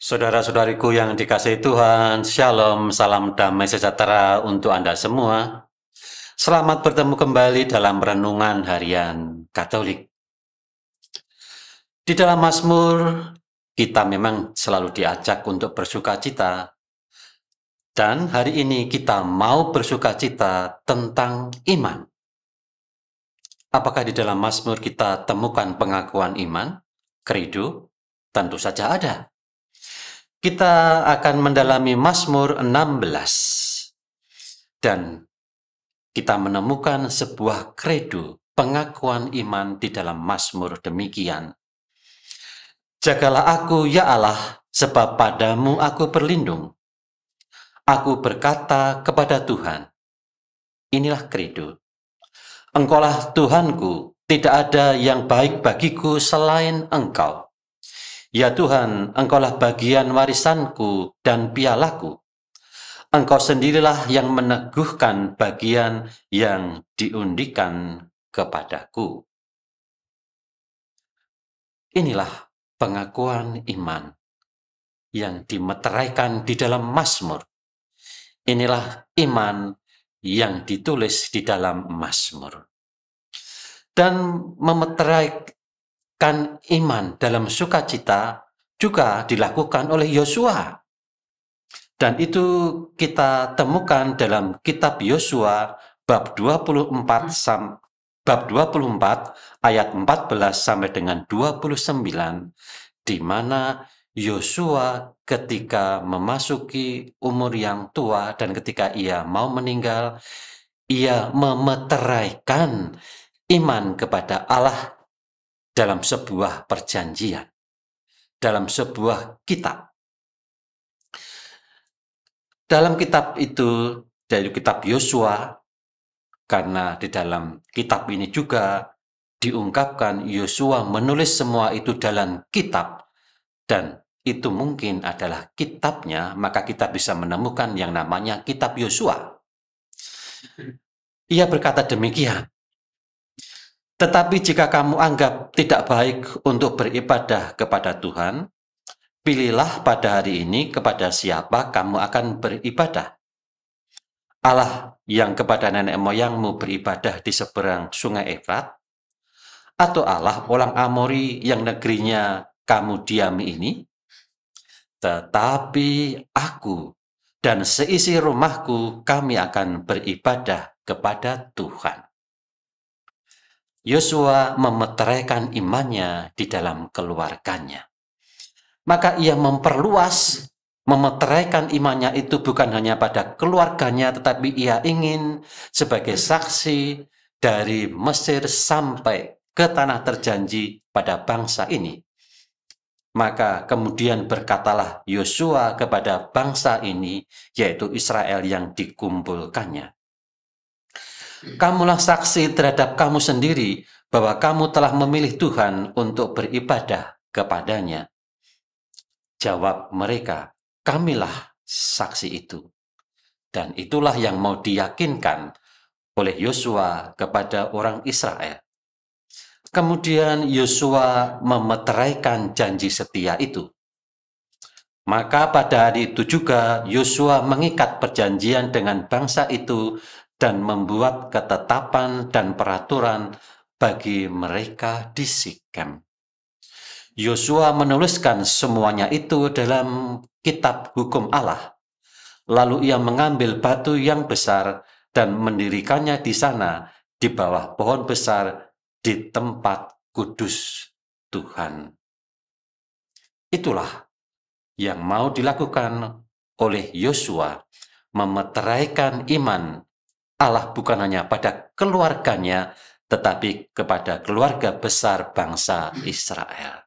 Saudara-saudariku yang dikasih Tuhan, Shalom, salam damai sejahtera untuk Anda semua. Selamat bertemu kembali dalam renungan harian Katolik. Di dalam Mazmur, kita memang selalu diajak untuk bersuka cita. Dan hari ini kita mau bersuka cita tentang iman. Apakah di dalam Mazmur kita temukan pengakuan iman? Keridu? Tentu saja ada. Kita akan mendalami Mazmur 16 dan kita menemukan sebuah kredo pengakuan iman di dalam Mazmur demikian. Jagalah aku ya Allah sebab padamu aku berlindung. Aku berkata kepada Tuhan, inilah kredo. Engkaulah Tuhanku, tidak ada yang baik bagiku selain Engkau Ya Tuhan, Engkaulah bagian warisanku dan pialaku. Engkau sendirilah yang meneguhkan bagian yang diundikan kepadaku. Inilah pengakuan iman yang dimeteraikan di dalam Mazmur. Inilah iman yang ditulis di dalam Mazmur. Dan memeterai menguatkan iman dalam sukacita juga dilakukan oleh Yosua. Dan itu kita temukan dalam kitab Yosua bab 24 hmm. sam, bab 24 ayat 14 sampai dengan 29 di mana Yosua ketika memasuki umur yang tua dan ketika ia mau meninggal ia memeteraikan iman kepada Allah dalam sebuah perjanjian, dalam sebuah kitab. Dalam kitab itu, dari kitab Yosua, karena di dalam kitab ini juga diungkapkan Yosua menulis semua itu dalam kitab dan itu mungkin adalah kitabnya, maka kita bisa menemukan yang namanya kitab Yosua. Ia berkata demikian, tetapi jika kamu anggap tidak baik untuk beribadah kepada Tuhan, pilihlah pada hari ini kepada siapa kamu akan beribadah. Allah yang kepada nenek moyangmu beribadah di seberang sungai Efrat, atau Allah orang Amori yang negerinya kamu diami ini? Tetapi aku dan seisi rumahku kami akan beribadah kepada Tuhan. Yosua memeteraikan imannya di dalam keluarganya. Maka ia memperluas, memeteraikan imannya itu bukan hanya pada keluarganya, tetapi ia ingin sebagai saksi dari Mesir sampai ke tanah terjanji pada bangsa ini. Maka kemudian berkatalah Yosua kepada bangsa ini, yaitu Israel yang dikumpulkannya. Kamulah saksi terhadap kamu sendiri bahwa kamu telah memilih Tuhan untuk beribadah kepadanya. Jawab mereka, kamilah saksi itu. Dan itulah yang mau diyakinkan oleh Yosua kepada orang Israel. Kemudian Yosua memeteraikan janji setia itu. Maka pada hari itu juga Yosua mengikat perjanjian dengan bangsa itu dan membuat ketetapan dan peraturan bagi mereka di Sikem. Yosua menuliskan semuanya itu dalam kitab hukum Allah. Lalu ia mengambil batu yang besar dan mendirikannya di sana di bawah pohon besar di tempat kudus Tuhan. Itulah yang mau dilakukan oleh Yosua, memeteraikan iman Allah bukan hanya pada keluarganya, tetapi kepada keluarga besar bangsa Israel.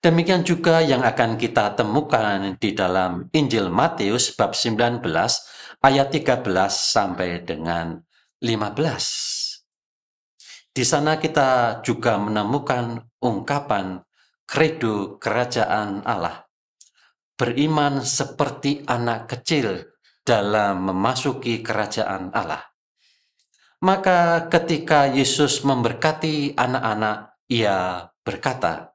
Demikian juga yang akan kita temukan di dalam Injil Matius bab 19 ayat 13 sampai dengan 15. Di sana kita juga menemukan ungkapan kredo kerajaan Allah. Beriman seperti anak kecil dalam memasuki kerajaan Allah. Maka ketika Yesus memberkati anak-anak, ia berkata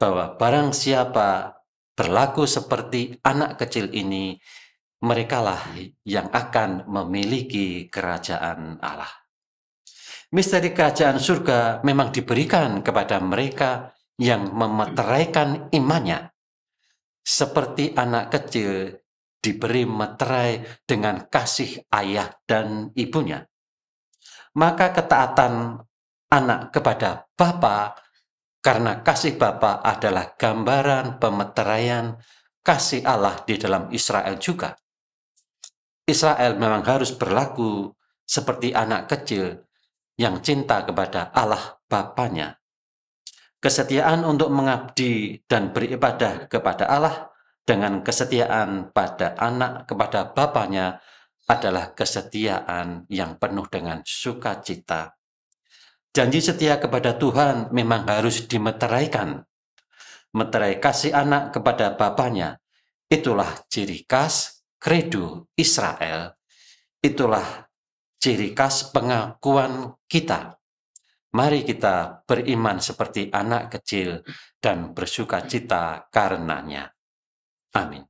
bahwa barang siapa berlaku seperti anak kecil ini, merekalah yang akan memiliki kerajaan Allah. Misteri kerajaan surga memang diberikan kepada mereka yang memeteraikan imannya. Seperti anak kecil diberi meterai dengan kasih ayah dan ibunya, maka ketaatan anak kepada Bapa karena kasih Bapa adalah gambaran pemeteraian kasih Allah di dalam Israel juga. Israel memang harus berlaku seperti anak kecil yang cinta kepada Allah Bapaknya. Kesetiaan untuk mengabdi dan beribadah kepada Allah dengan kesetiaan pada anak kepada bapaknya adalah kesetiaan yang penuh dengan sukacita. Janji setia kepada Tuhan memang harus dimeteraikan. Meterai kasih anak kepada bapaknya, itulah ciri khas kredo Israel. Itulah ciri khas pengakuan kita. Mari kita beriman seperti anak kecil dan bersuka cita karenanya. Amin.